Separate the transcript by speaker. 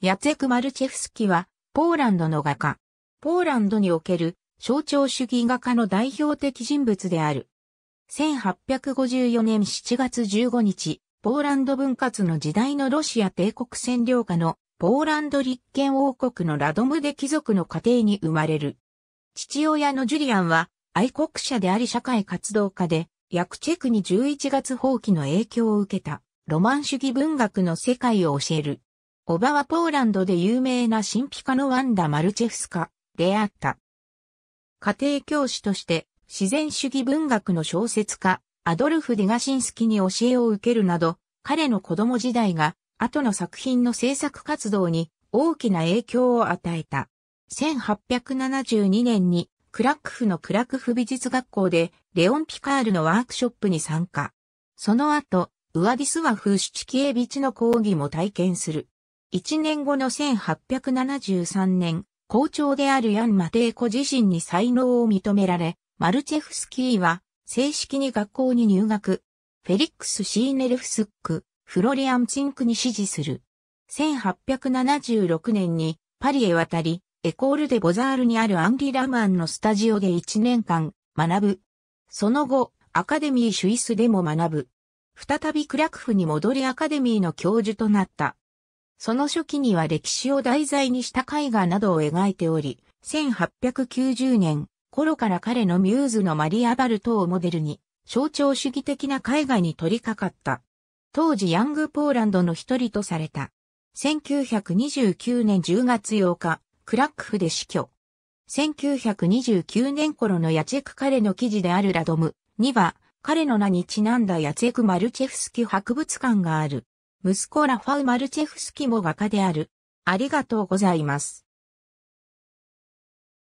Speaker 1: ヤツェク・
Speaker 2: マルチェフスキは、ポーランドの画家。ポーランドにおける象徴主義画家の代表的人物である。1854年7月15日、ポーランド分割の時代のロシア帝国占領下のポーランド立憲王国のラドムで貴族の家庭に生まれる。父親のジュリアンは愛国者であり社会活動家で、ヤクチェクに11月放棄の影響を受けたロマン主義文学の世界を教える。おばはポーランドで有名な神秘家のワンダ・マルチェフスカであった。家庭教師として自然主義文学の小説家、アドルフ・ディガシンスキに教えを受けるなど、彼の子供時代が後の作品の制作活動に大きな影響を与えた。1872年にクラックフのクラックフ美術学校でレオン・ピカールのワークショップに参加。その後、ウアディスワフ・シュチキエビチの講義も体験する。1年後の1873年、校長であるヤン・マテイコ自身に才能を認められ、マルチェフスキーは正式に学校に入学。フェリックス・シーネルフスック、フロリアン・チンクに指示する。1876年にパリへ渡り、エコール・デ・ボザールにあるアンリ・ラマンのスタジオで1年間学ぶ。その後、アカデミー・シュイスでも学ぶ。再びクラクフに戻りアカデミーの教授となった。その初期には歴史を題材にした絵画などを描いており、1890年頃から彼のミューズのマリア・バルトをモデルに、象徴主義的な絵画に取り掛かった。当時ヤングポーランドの一人とされた。1929年10月8日、クラックフで死去。1929年頃のヤチェク彼の記事であるラドムには、彼の名にちなんだヤチェク・マルチェフスキ博物館がある。息子ラファウ・マルチェフスキも画家である。ありが
Speaker 1: とうございます。